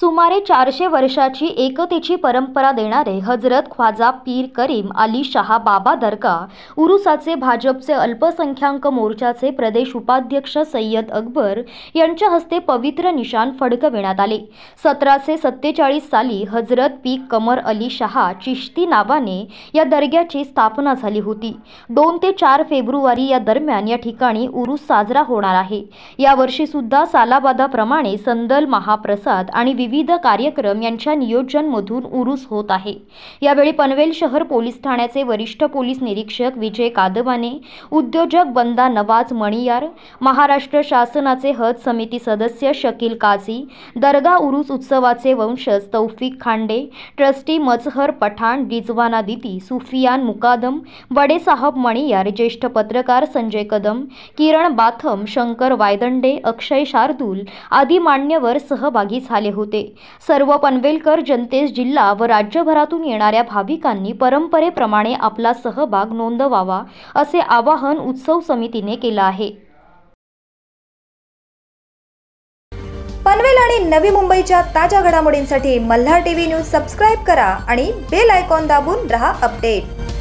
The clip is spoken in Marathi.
सुमारे चारशे वर्षाची एकतेची परंपरा देणारे हजरत ख्वाजा पीर करीम अली शहा बाबा दरगा उरुसाचे भाजपचे अल्पसंख्याक मोर्चाचे प्रदेश उपाध्यक्ष सय्यद अकबर यांच्या हस्ते पवित्र निशान फडकविण्यात आले सतराशे सत्तेचाळीस साली हजरत पी कमर अली शहा चिश्ती नावाने या दर्ग्याची स्थापना झाली होती दोन ते चार फेब्रुवारी या दरम्यान या ठिकाणी उरुस साजरा होणार आहे यावर्षीसुद्धा सालाबादाप्रमाणे संदल महाप्रसाद आणि विविध कार्यक्रम यांच्या नियोजनमधून उरूस होत आहे यावेळी पनवेल शहर पोलीस ठाण्याचे वरिष्ठ पोलीस निरीक्षक विजय कादवाने उद्योजक बंदा नवाज मणियार महाराष्ट्र शासनाचे हज समिती सदस्य शकील काझी दर्गा उरूस उत्सवाचे वंशज तौफिक खांडे ट्रस्टी मजहर पठाण रिजवाना दिती सुफियान मुकादम वडेसाहेब मणियार ज्येष्ठ पत्रकार संजय कदम किरण बाथम शंकर वायदंडे अक्षय शार्दूल आदी मान्यवर सहभागी झाले होते होते सर्व पनवेलकर जनतेस जिल्हा व राज्यभरातून येणाऱ्या भाविकांनी परंपरेप्रमाणे आपला सहभाग नोंदवावा असे आवाहन उत्सव समितीने केलं आहे पनवेल आणि नवी मुंबईच्या ताज्या घडामोडींसाठी मल्हार टीव्ही न्यूज सबस्क्राईब करा आणि बेल आयकॉन दाबून रहा अपडेट